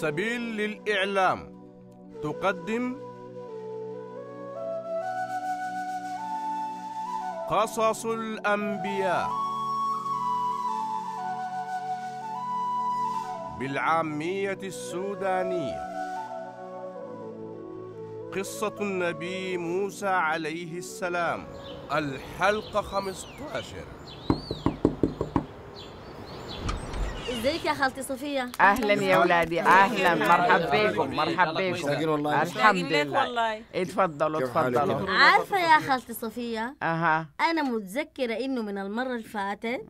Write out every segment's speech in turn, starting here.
سبيل للإعلام تقدم قصص الأنبياء بالعامية السودانية قصة النبي موسى عليه السلام الحلقة 15 ازيك يا خالتي صفية اهلا يا ولادي اهلا مرحبا بكم مرحبا بكم والله الحمد لله والله اتفضلوا اتفضلوا عارفة يا خالتي صفية اها انا متذكرة انه من المرة اللي فاتت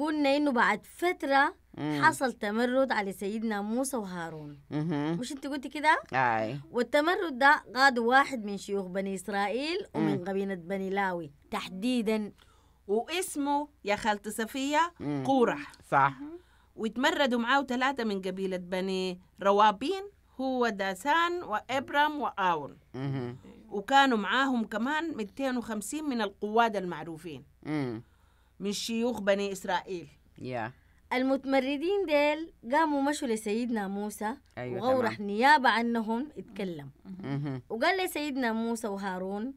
قلنا انه بعد فترة حصل تمرد على سيدنا موسى وهارون مش انت قلتي كده اي والتمرد ده قاد واحد من شيوخ بني اسرائيل ومن قبيله بني لاوي تحديدا واسمه يا خالتي صفية قورح صح وتمردوا معاه ثلاثة من قبيلة بني روابين هو داسان وإبرام وآون وكانوا معاهم كمان 250 من القواد المعروفين من شيوخ بني إسرائيل يا المتمردين ديل قاموا مشوا لسيدنا موسى أيوة وغورح تمام. نيابة عنهم اتكلم وقال لسيدنا موسى وهارون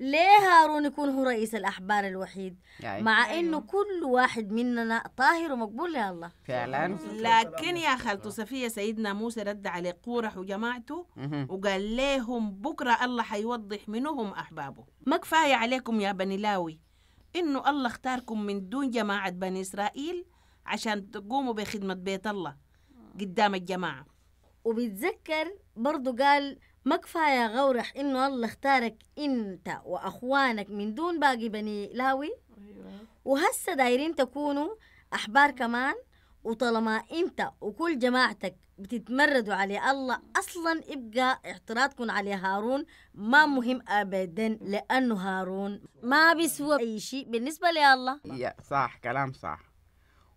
ليه هارون يكون هو رئيس الأحبار الوحيد يعني. مع أنه أيوه. كل واحد مننا طاهر ومقبول يا الله فعلا أمم. لكن يا خالته صفية سيدنا موسى رد عليه قورح وجماعته وقال لهم بكرة الله حيوضح منهم أحبابه ما كفاية عليكم يا بني لاوي إنه الله اختاركم من دون جماعة بني إسرائيل عشان تقوموا بخدمة بيت الله قدام الجماعة وبيتذكر برضه قال ما كفاية غورح إنه الله اختارك أنت وأخوانك من دون باقي بني لاوي أيوة. وهسه دايرين تكونوا أحبار كمان وطالما أنت وكل جماعتك بتتمردوا على الله أصلا يبقى اعتراضكم على هارون ما مهم أبدا لأنه هارون ما بيسوى أي شيء بالنسبة يا صح كلام صح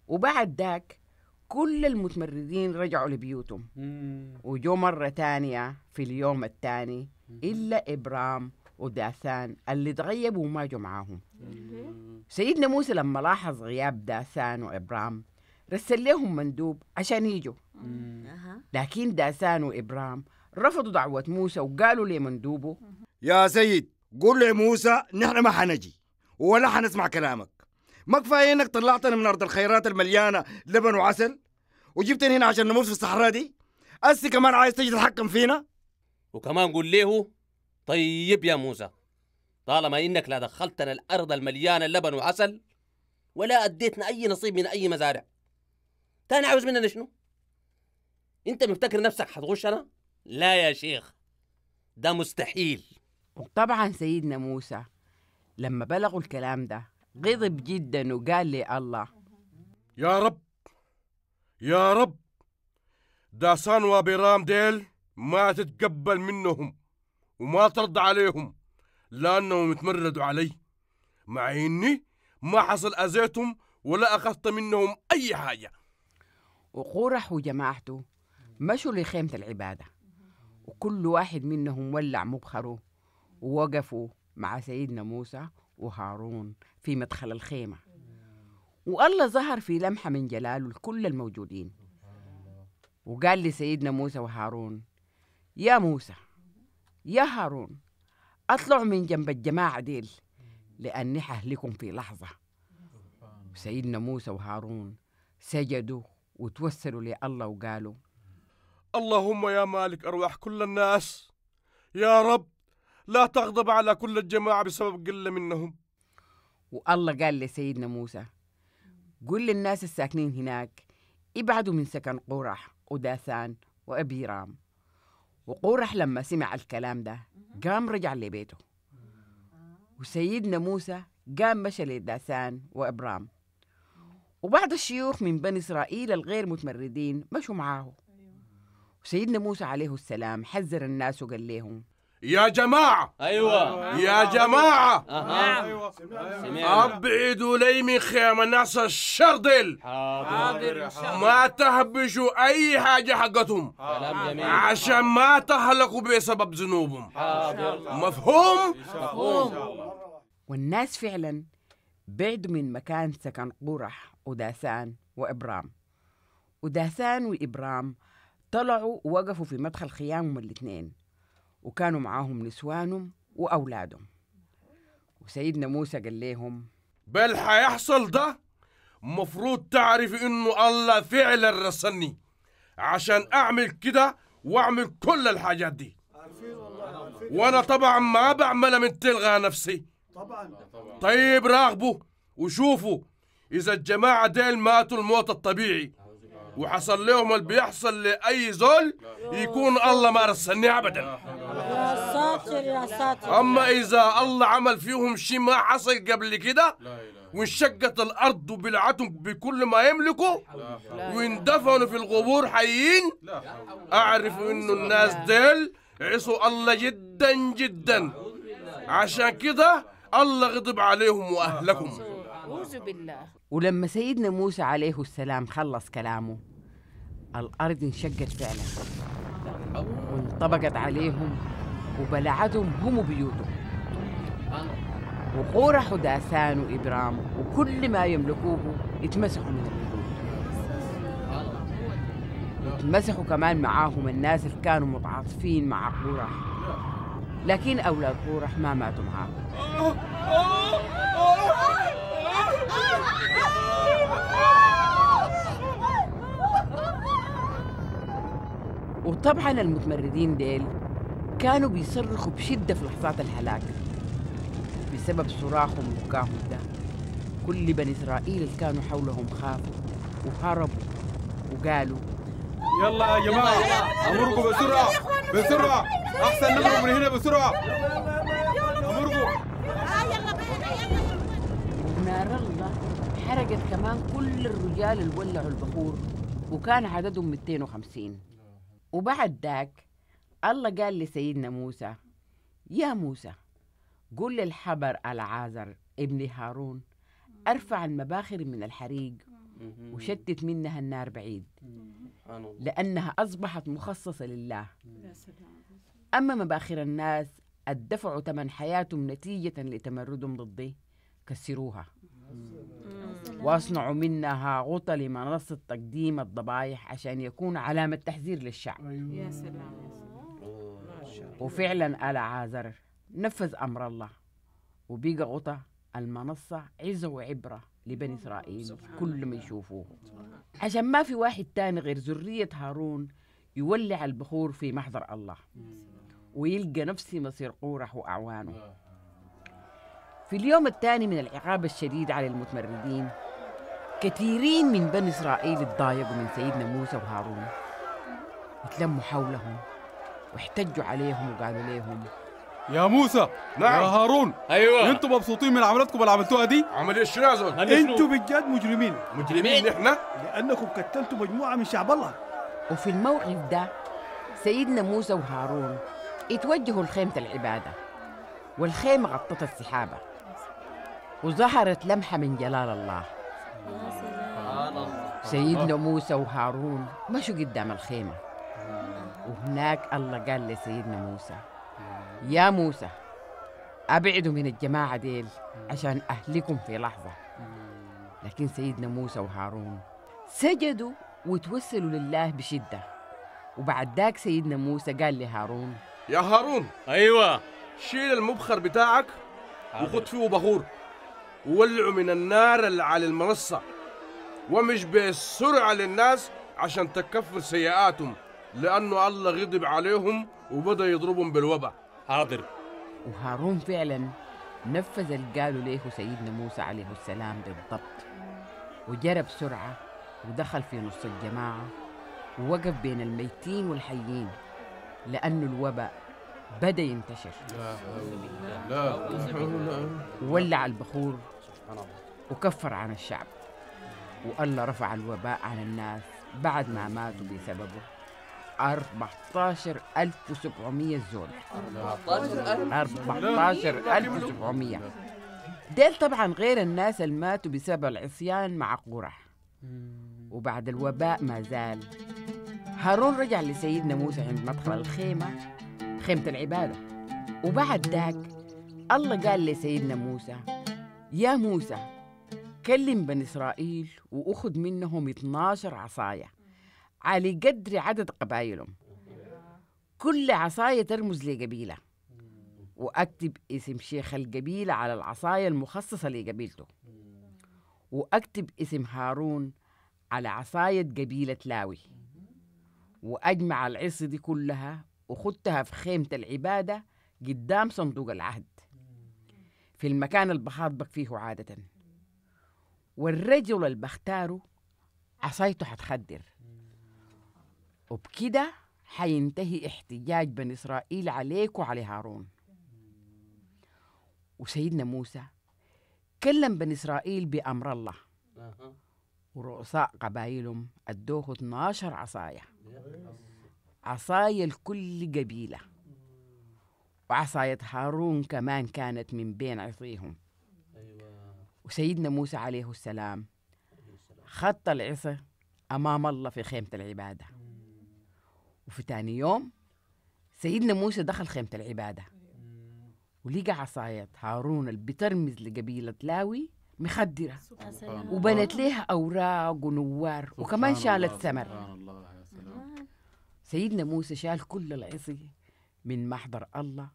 وبعد ذاك كل المتمردين رجعوا لبيوتهم وجو مرة تانية في اليوم الثاني إلا إبرام وداثان اللي تغيبوا وما جو معاهم سيدنا موسى لما لاحظ غياب داثان وإبرام رسل لهم مندوب عشان يجوا لكن داثان وإبرام رفضوا دعوة موسى وقالوا لمندوبه يا سيد قل لموسى نحن ما حنجي ولا حنسمع كلامك ما كفايه انك طلعتنا من ارض الخيرات المليانه لبن وعسل وجبتني هنا عشان نموت في الصحراء دي أسي كمان عايز تجي تتحكم فينا وكمان قول له طيب يا موسى طالما انك لا دخلتنا الارض المليانه لبن وعسل ولا اديتنا اي نصيب من اي مزارع تاني عاوز مننا شنو انت مفتكر نفسك حتغش انا لا يا شيخ ده مستحيل وطبعا سيدنا موسى لما بلغوا الكلام ده غضب جدا وقال لي الله يا رب يا رب داسان وبرام ديل ما تتقبل منهم وما ترد عليهم لأنهم يتمردوا علي مع إني ما حصل أذيتهم ولا أخذت منهم أي حاجة وقورح وجماعته مشوا لخيمة العبادة وكل واحد منهم ولع مبخره ووقفوا مع سيدنا موسى وهارون في مدخل الخيمة والله ظهر في لمحة من جلاله لكل الموجودين وقال لسيدنا موسى وهارون يا موسى يا هارون اطلعوا من جنب الجماعة ديل لأني حهلكم في لحظة سيدنا موسى وهارون سجدوا وتوسلوا لله وقالوا اللهم يا مالك أرواح كل الناس يا رب لا تغضب على كل الجماعة بسبب قلة منهم والله قال لسيدنا موسى قل للناس الساكنين هناك ابعدوا من سكن قورح وداثان وأبيرام وقورح لما سمع الكلام ده قام رجع لبيته وسيدنا موسى قام مشى لداثان وإبرام وبعض الشيوخ من بني إسرائيل الغير متمردين مشوا معاه أيوه. وسيدنا موسى عليه السلام حذر الناس وقال لهم يا جماعة أيوة يا جماعة أها نعم. أيوة أبعدوا لي من خيام الناس الشردل حاضر ما تهبشوا أي حاجة حقتهم عشان ما تهلكوا بسبب ذنوبهم حاضر مفهوم؟ مفهوم والناس فعلا بعدوا من مكان سكن قرح وداسان وإبرام وداسان وإبرام طلعوا ووقفوا في مدخل خيامهم الاثنين وكانوا معاهم نسوانهم وأولادهم وسيدنا موسى قال لهم بل حيحصل ده مفروض تعرف إنه الله فعلا رسلني عشان أعمل كده وأعمل كل الحاجات دي وأنا طبعا ما بعملها من تلغى نفسي طبعا طيب راغبوا وشوفوا إذا الجماعة ديل ماتوا الموت الطبيعي وحصل لهم اللي بيحصل لأي زول يكون الله ما رسلني أبدا يا ساتر يا ساتر اما اذا الله عمل فيهم شيء ما حصل قبل كده وانشقت الارض وبلعتهم بكل ما يملكوا واندفنوا في القبور حيين اعرف انه الناس ديل عصوا الله جدا جدا عشان كده الله غضب عليهم واهلكم اعوذ بالله ولما سيدنا موسى عليه السلام خلص كلامه الارض انشقت فعلا وانطبقت عليهم وبلعتهم هم بيوتهم وقورح وداسان وإبرام وكل ما يملكوه يتمسحوا من البيوت يتمسحوا كمان معاهم الناس اللي كانوا متعاطفين مع قورح لكن أولاد قورح ما ماتوا معاهم وطبعا المتمردين ديل كانوا بيصرخوا بشدة في لحظات الهلاك بسبب صراخهم وبكاهم ده كل بني إسرائيل اللي كانوا حولهم خافوا وهربوا وقالوا يلا يا جماعة أمركم بسرعة بسرعة أحسن نمر من هنا بسرعة أمركم آه، ونار الله حرقت كمان كل الرجال اللي ولعوا البخور وكان عددهم 250 وبعد ذاك الله قال لسيدنا موسى يا موسى قل للحبر العازر ابن هارون أرفع المباخر من الحريق وشتت منها النار بعيد لأنها أصبحت مخصصة لله أما مباخر الناس الدفع ثمن حياتهم نتيجة لتمردهم ضدي كسروها نعم. واصنعوا منها غطى لمنصة تقديم الضبايح عشان يكون علامة تحذير للشعب أيوة. يا سلام يا سلام وفعلا آل عازر نفذ أمر الله وبيقى غطى المنصة عزة وعبرة لبني إسرائيل كل ما يشوفوه عشان ما في واحد تاني غير ذرية هارون يولع البخور في محضر الله ويلقى نفس مصير قورح وأعوانه في اليوم الثاني من العقاب الشديد على المتمردين كثيرين من بني إسرائيل تضايقوا من سيدنا موسى وهارون اتلموا حولهم واحتجوا عليهم وقالوا لهم يا موسى نعم يا هارون ايوه انتوا مبسوطين من عملتكم اللي عملتوها دي عمليه ايش يا انتوا بجد مجرمين مجرمين نحن لانكم قتلتوا مجموعه من شعب الله وفي الموقف ده سيدنا موسى وهارون اتوجهوا لخيمه العباده والخيمه غطت السحابه وظهرت لمحه من جلال الله سيدنا موسى وهارون مشوا قدام الخيمة وهناك الله قال لسيدنا موسى يا موسى أبعدوا من الجماعة ديل عشان أهلكم في لحظة لكن سيدنا موسى وهارون سجدوا وتوسلوا لله بشدة وبعد ذاك سيدنا موسى قال لهارون يا هارون أيوة شيل المبخر بتاعك وخد فيه بخور ولعوا من النار اللي على المنصة ومش بسرعة للناس عشان تكفر سيئاتهم لأنه الله غضب عليهم وبدأ يضربهم بالوبا حاضر وهارون فعلا نفذ اللي قالوا ليه سيدنا موسى عليه السلام بالضبط وجرى بسرعة ودخل في نص الجماعة ووقف بين الميتين والحيين لأنه الوباء بدا ينتشر لا لا, لا. ولع البخور وكفر عن الشعب والله رفع الوباء عن الناس بعد ما ماتوا بسببه 14700 زول 14700 ديل طبعا غير الناس اللي ماتوا بسبب العصيان مع قرح وبعد الوباء ما زال هارون رجع لسيدنا موسى عند مدخل الخيمة خيمة العبادة وبعد ذاك الله قال لسيدنا موسى يا موسى كلم بني إسرائيل وأخذ منهم 12 عصاية على قدر عدد قبائلهم كل عصاية ترمز لقبيلة وأكتب اسم شيخ القبيلة على العصاية المخصصة لقبيلته وأكتب اسم هارون على عصاية قبيلة لاوي وأجمع العصي دي كلها وخدتها في خيمة العبادة قدام صندوق العهد في المكان اللي بحاطبك فيه عادة والرجل اللي بختاره عصايته حتخدر وبكده حينتهي احتجاج بني إسرائيل عليك وعلى هارون وسيدنا موسى كلم بني إسرائيل بأمر الله ورؤساء قبائلهم أدوه 12 عصاية عصايا لكل قبيلة وعصاية هارون كمان كانت من بين عصيهم أيوة. وسيدنا موسى عليه السلام خط العصا أمام الله في خيمة العبادة وفي تاني يوم سيدنا موسى دخل خيمة العبادة ولقى عصاية هارون اللي بترمز لقبيلة لاوي مخدرة وبنت ليها أوراق ونوار وكمان شالت ثمر سيدنا موسى شال كل العصي من محضر الله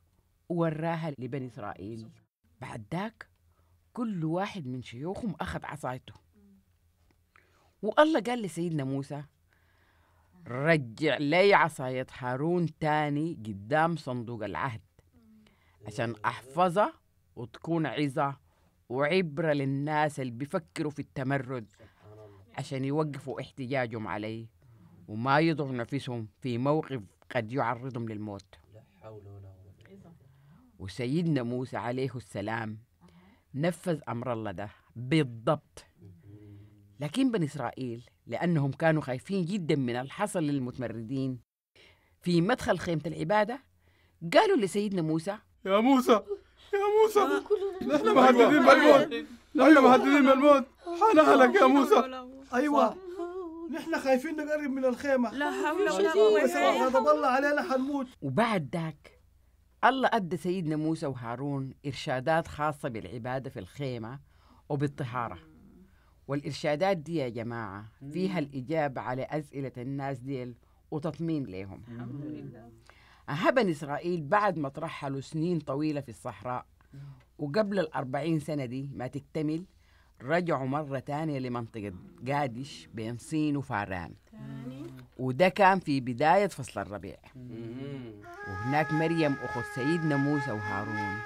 ووراها لبني إسرائيل بعد ذاك كل واحد من شيوخهم أخذ عصايته والله قال لسيدنا موسى رجع لي عصاية هارون تاني قدام صندوق العهد عشان أحفظها وتكون عظة وعبرة للناس اللي بيفكروا في التمرد عشان يوقفوا احتجاجهم عليه وما يضر نفسهم في موقف قد يعرضهم للموت لا حول ولا قوة وسيدنا موسى عليه السلام نفذ أمر الله ده بالضبط لكن بني إسرائيل لأنهم كانوا خايفين جدا من الحصل للمتمردين في مدخل خيمة العبادة قالوا لسيدنا موسى يا موسى يا موسى نحن مهددين أيوة. بالموت نحن مهددين بالموت لك يا موسى أيوة, أيوة. نحن خايفين نقرب من الخيمة لا حول ولا قوة إلا بالله علينا حنموت وبعد ذاك الله أدى سيدنا موسى وهارون إرشادات خاصة بالعبادة في الخيمة وبالطهارة والإرشادات دي يا جماعة فيها الإجابة على أسئلة الناس دي وتطمين لهم الحمد لله إسرائيل بعد ما ترحلوا سنين طويلة في الصحراء وقبل الأربعين سنة دي ما تكتمل رجعوا مرة تانية لمنطقة قادش بين صين وفاران وده كان في بداية فصل الربيع وهناك مريم أخت سيدنا موسى وهارون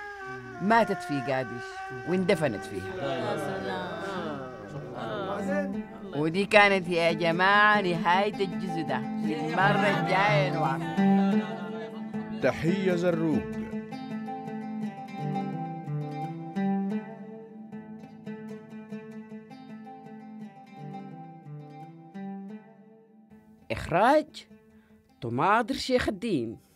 ماتت في قادش واندفنت فيها ودي كانت يا جماعة نهاية الجزء ده المرة الجاية تحية زروب اخراج طماطر شيخ الدين